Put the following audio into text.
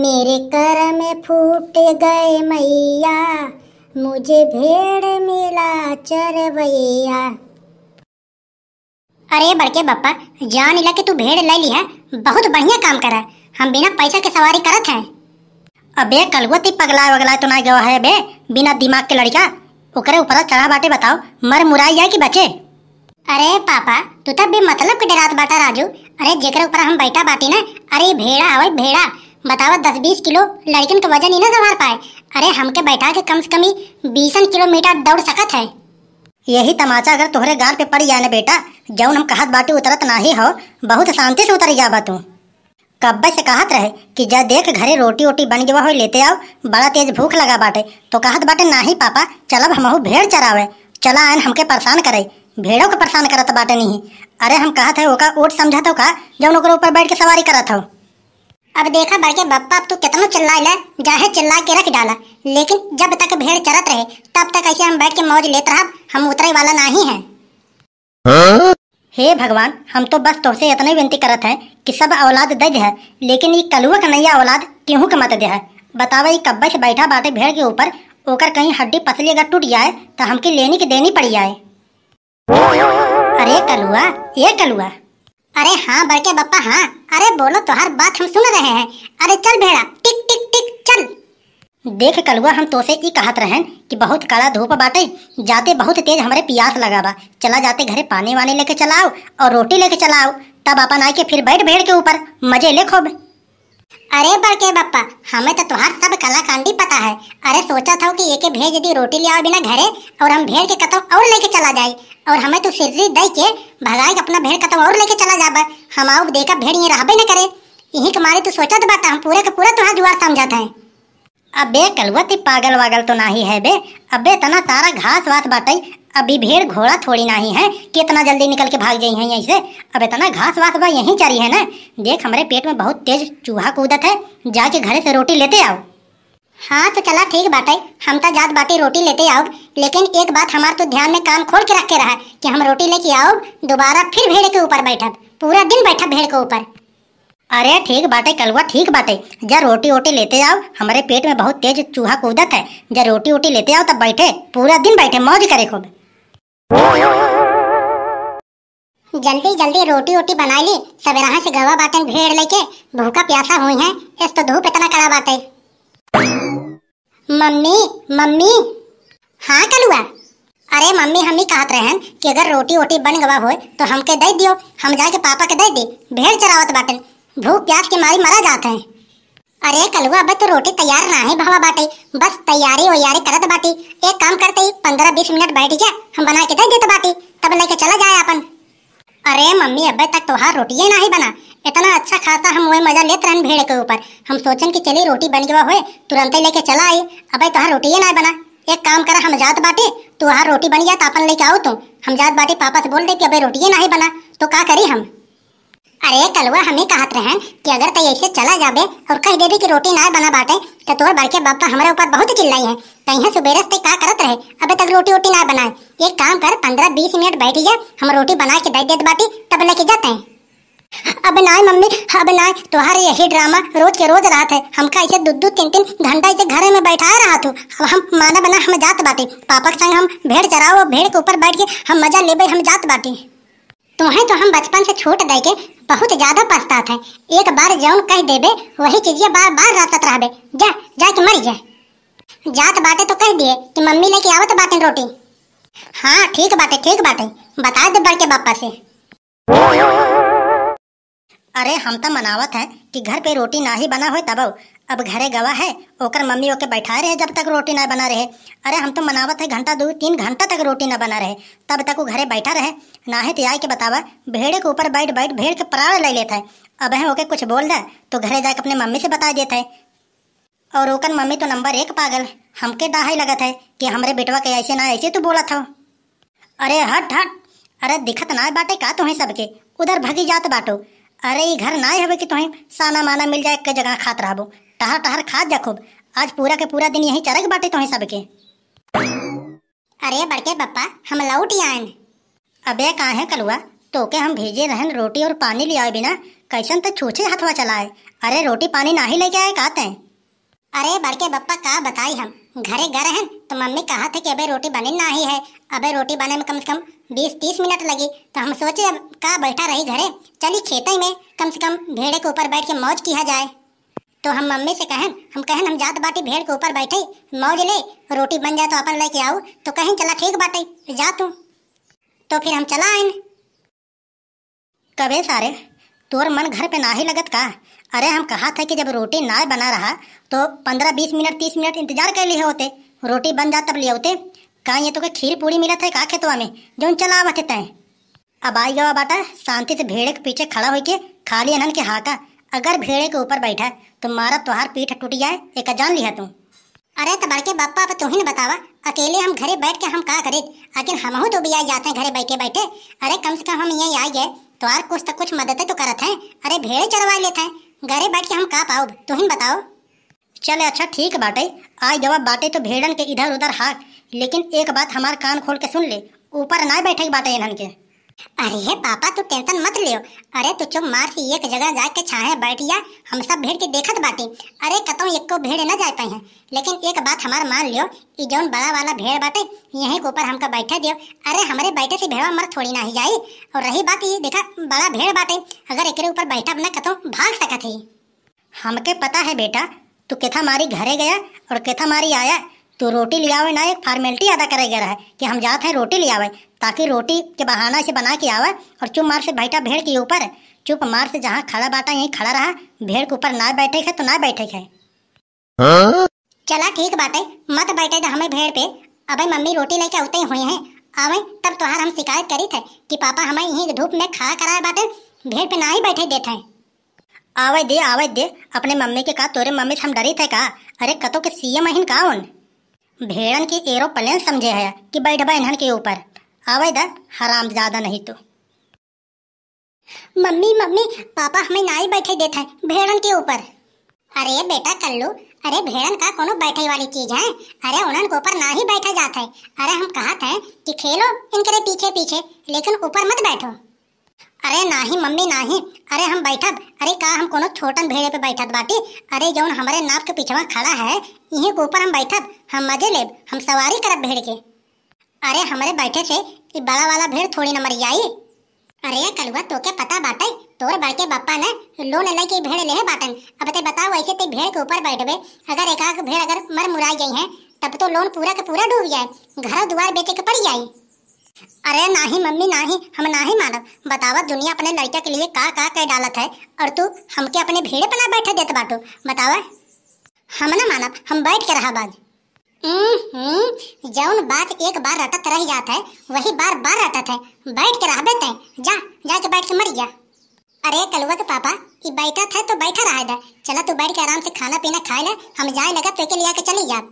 मेरे कर में फूट गए मैया मुझे भेड़ मिला चरवैया अरे बड़के बप्पा जान इला के तू भेड़ ले ली है बहुत बढ़िया काम करा हम बिना पैसा के सवारी करत हैं अबे कलगो ती पगला वगला तो ना है बे बिना दिमाग के लड़का ओकरे ऊपर चढ़ा बाटे बताओ मर मुराई जाए कि बचे अरे पापा तू तब भी मतलब के डरात बाटा राजू अरे जेकर ऊपर हम बैठा बाटी ना अरे भेड़ा हवे भेड़ा बतावा दस बीस किलो लड़कन का तो वजन ही ना संभाल पाए अरे हमके बैठा के कम से कम ही बीसन किलोमीटर दौड़ सकत है यही तमाचा अगर तुम्हारे गाल पे पड़ जाने बेटा जौन हम कहत बाटी उतरत ही हो बहुत शांति से उतर जाबा तू कब्बे से कहत रहे कि जब देख घरे रोटी वोटी बन जवा हो लेते आओ बड़ा तेज भूख लगा बाटे तो कहत बाटे ही पापा चलब हमहू भेड़ चरावे चला आन हमके परेशान करे भेड़ों को परेशान करत बाटे नहीं अरे हम कहत है ओका ओट समझत हो का जौन ओकर ऊपर बैठ के सवारी करत हो अब देखा बड़के बप्पा अब तू कितना चिल्ला ले जाहे चिल्ला के रख डाला लेकिन जब तक भेड़ चरत रहे तब तक ऐसे हम बैठ के मौज लेते रहा हम उतरे वाला ना ही है हे भगवान हम तो बस तुमसे तो इतने विनती करत है कि सब औलाद दज है लेकिन ये कलुआ कन्हैया औलाद केहू का मत दे है बतावा ये कब्बे से बैठा बाटे भेड़ के ऊपर ओकर कहीं हड्डी पसली अगर टूट जाए तो हमकी लेनी की देनी पड़ जाए अरे कलुआ ये कलुआ अरे हाँ बड़के बप्पा हाँ अरे बोलो हर बात हम सुन रहे हैं अरे चल भेड़ा टिक टिक टिक चल देख कलुआ हम तोसे ई कहत रहे कि बहुत काला धूप बाटे जाते बहुत तेज हमारे प्यास लगा बा चला जाते घरे पानी वानी लेके चलाओ और रोटी लेके चलाओ तब अपन आके फिर बैठ भेड़ के ऊपर मजे ले खोब अरे बड़के बप्पा हमें तो तुम्हार सब कला कांडी पता है अरे सोचा था कि एक भेज दी रोटी ले आओ बिना घरे और हम भेड़ के कतो और लेके चला जाए और हमें तो सिर्जी दई के भगाए अपना भेड़ कतम और लेके चला जाबा हम आओ देखा भेड़ ये रहबे न करे यही कमारे तो सोचा तो बात हम पूरा का पूरा तुम्हारा जुआर समझाता है अबे कलुआ ते पागल वागल तो नहीं है बे अबे इतना सारा घास वास बाटई अभी भेड़ घोड़ा थोड़ी नहीं है कि इतना जल्दी निकल के भाग गई है यहीं से अब इतना घास वास बा यहीं चरी है ना देख हमारे पेट में बहुत तेज चूहा कूदत है जाके घरे से रोटी लेते आओ हाँ तो चला ठीक बाटे हम तो जात बाटी रोटी लेते आओ लेकिन एक बात हमारे तो ध्यान में काम खोल के रखे रहा कि हम रोटी लेके आओ दोबारा फिर भेड़ के ऊपर बैठब पूरा दिन बैठा भेड़ के ऊपर अरे ठीक बात है कलवा ठीक बात है जब रोटी वोटी लेते जाओ हमारे पेट में बहुत तेज चूहा कूदत है जब रोटी वोटी लेते जाओ तब बैठे पूरा दिन बैठे मौज करे खूब जल्दी जल्दी रोटी वोटी बना ली सवेरा से गवा बाटे भेड़ लेके भूखा प्यासा हुई है इस तो धूप इतना कड़ा बाटे मम्मी मम्मी हाँ कलुआ अरे मम्मी हम ही कहत हैं कि अगर रोटी वोटी बन गवा हो तो हमके दे दियो हम जाके पापा के दे दी भेड़ चरावत बाटन भूख प्यास के मारी मरा जाते हैं अरे कलुआ अब तो रोटी तैयार ना है भावा बाटे बस तैयारी वैयारी करत बाटी एक काम करते ही पंद्रह बीस मिनट बैठ जा हम बना के दे देते बाटी तब लेके चला जाए अपन अरे मम्मी अब तक तोहार रोटी ना ही बना इतना अच्छा खासा हम वही मजा लेते रहें भेड़ के ऊपर हम सोचन कि चली रोटी बन गवा हो तुरंत ही लेके चला आई अब तोहार रोटी ना बना एक काम करा हम जात बाटे तू वहाँ रोटी बनिया तो अपन लेके आओ तू हम जात बाटे पापा से बोल दे कि अभी रोटी ही नहीं बना तो का करी हम अरे कलवा हमें कहत रहन कि अगर तय ऐसे चला जाबे और कह दे कि रोटी ना बना बाटे तो तोर बड़के बापा हमारे ऊपर बहुत चिल्लाई है तैयार सुबेरे ते का करत रहे अबे तक रोटी वोटी ना बनाए एक काम कर पंद्रह बीस मिनट बैठी जा हम रोटी बना के दे देत बाटी तब लेके जाते हैं अब ना मम्मी अब ना तुम्हारे यही ड्रामा रोज के रोज रात है हमका ऐसे दो दो तीन तीन घंटा ऐसे घर में बैठा रहा तू अब हम माना बना हम जात बाटे पापा के संग हम भेड़ चराओ भेड़ के ऊपर बैठ के हम मजा लेबे हम जात बाटे तुम्हें तो हम बचपन से छोट दे के बहुत ज्यादा पछतात है एक बार जौन कह देबे वही चीजिए बार बार रातत रहबे जा जा के मर जा जात बाटे तो कह दिए कि मम्मी लेके आवत बाटे रोटी हाँ ठीक बाटे ठीक बाटे बता दे बड़ के बापा से अरे हम तो मनावत है कि घर पे रोटी ना ही बना हो तब अब घरे गवा है ओकर मम्मी ओके बैठा रहे जब तक रोटी ना बना रहे अरे हम तो मनावत है घंटा दो तीन घंटा तक रोटी ना बना रहे तब तक वो घरे बैठा रहे ना है तो आई के बतावा भेड़े के ऊपर बैठ बैठ भेड़ के पराड़ ले लेता है अब है ओके कुछ बोल दे तो घरे जाकर अपने मम्मी से बता देता है और ओकर मम्मी तो नंबर एक पागल हमके डाहाई लगत है कि हमारे बेटवा के ऐसे ना ऐसे तो बोला था अरे हट हट अरे दिखत ना बाटे का तुम्हें सबके उधर भगी जात बाटो अरे ये घर ना हवे कि तुहें साना माना मिल जाए के जगह खात रहबो टहर टहर खात जा खूब आज पूरा के पूरा दिन यही चरक बाटे तुहें सबके अरे बड़के पप्पा हम लौट आयन अबे है कलुआ तोके हम भेजे रहन रोटी और पानी ले आए बिना कैसन तो छूछे हथवा चलाए अरे रोटी पानी ना ही लेके आए कहते हैं अरे बड़के पप्पा कहा बताई हम घरे घर हैं तो मम्मी कहा थे कि अबे रोटी बने ना ही है अबे रोटी बने में कम से कम बीस तीस मिनट लगी तो हम सोचे अब का बैठा रही घरे चली खेते में कम से कम भेड़े के ऊपर बैठ के मौज किया जाए तो हम मम्मी से कहें हम कहन हम जात बाटी भेड़ के ऊपर बैठे मौज ले रोटी बन जाए तो अपन लेके आओ तो कहें चला ठीक बाटे जा तू तो फिर हम चला आए कबे सारे तोर मन घर पे ना ही लगत का अरे हम कहा था कि जब रोटी ना बना रहा तो पंद्रह बीस मिनट तीस मिनट इंतजार कर लिए होते रोटी बन जा तब ले होते का ये तो कोई खीर पूरी मिला था का खेतवा में जो चला आवत तय अब आई गवा बाटा शांति से भेड़े के पीछे खड़ा होके खाली अनन के हाका अगर भेड़े के ऊपर बैठा तुम्हारा तो तुहार पीठ टूट जाए एक जान लिया तू अरे तो बड़के बापा अब तुम्हें बतावा अकेले हम घरे बैठ के हम का करे आखिर हम तो भी आ जाते हैं घरे बैठे बैठे अरे कम से कम हम यही आई गए तो कुछ तो कुछ मदद तो करते हैं अरे भेड़े चढ़वा लेते हैं घरे बैठ के हम का पाओ तुहिन बताओ चले अच्छा ठीक बाटे आज जवाब बाटे तो भेड़न के इधर उधर हाथ लेकिन एक बात हमार कान खोल के सुन ले ऊपर ना बैठे बाटे इन्हन के अरे पापा तू टेंशन मत लियो अरे तू चुप मार से एक जगह जाके छाहे बैठ जा हम सब भीड़ के देखत बाटी अरे कतौ एक को भीड़ न जाए पाए लेकिन एक बात हमार मान लियो कि जौन बड़ा वाला भेड़ बाटे यहीं के ऊपर हमका बैठा दियो अरे हमारे बैठे से भेड़वा मर थोड़ी ना ही जाई और रही बात ये देखा बड़ा भेड़ बाटे अगर एक ऊपर बैठा अपना कतौ भाग सकत ही हमके पता है बेटा तू कथा मारी घरे गया और कथा मारी आया तो रोटी लिया ना एक फार्मेलिटी अदा करे गया है कि हम जाते हैं रोटी ले आवे ताकि रोटी के बहाना से बना के आवे और चुप मार से बैठा भेड़ के ऊपर चुप मार से जहाँ खड़ा बाटा यहीं खड़ा रहा भेड़ के ऊपर ना बैठे है तो ना बैठे है आ? चला ठीक है मत बैठे थे हमें भेड़ पे अब मम्मी रोटी लेके उतरे हुए हैं अब तब तुहार तो हम शिकायत करी थे कि पापा हमें यही धूप में खड़ा कराए बाटे भेड़ पे ना ही बैठे देते हैं आवे दे आवे दे अपने मम्मी के कहा तोरे मम्मी से हम डरी थे कहा अरे कतो के सीएम हिन का उन भेड़न की एरोप्लेन समझे है कि बैठबा इन्हन के ऊपर आवे दा हराम ज्यादा नहीं तो मम्मी मम्मी पापा हमें नाई बैठे देते हैं भेड़न के ऊपर अरे बेटा कल्लू अरे भेड़न का कोनो बैठे वाली चीज है अरे उन्हन के ऊपर ना ही बैठा जाता है अरे हम कहा हैं कि खेलो इनके पीछे पीछे लेकिन ऊपर मत बैठो अरे नाही मम्मी नाही अरे हम बैठब अरे का हम कोनो छोटन भेड़े पे बैठत बाटी अरे जौन हमारे नाप के पिछवा खड़ा है इहे के ऊपर हम बैठब हम मजे लेब हम सवारी करब भेड़ के अरे हमारे बैठे से बड़ा वाला भेड़ थोड़ी न मरी आई अरे कलुआ तो क्या पता बाटे तोर बड़के बापा ने लोन ले के भेड़ ले बाटन अब ते बताओ ऐसे ते भेड़ के ऊपर बैठबे अगर एकाक भेड़ अगर मर मुरा गई है तब तो लोन पूरा के पूरा डूब जाए घर द्वार बेचे के पड़ जाए अरे नाही मम्मी नाही हम नाही मानब बतावा दुनिया अपने लड़का के लिए का का कह डालत है और तू हमके अपने भेड़े पर ना बैठा देत बाटो बतावा हम ना मानब हम बैठ के रहा बाज हम्म, हम्म, जौन बात एक बार रटत रह जाता है वही बार बार रटत है बैठ के रहा तै जा जा के बैठ के मर गया अरे कलुआ के पापा ये बैठा था तो बैठा रहा था चला तू बैठ के आराम से खाना पीना खा ले हम जाए लगा तो लिया के चली जा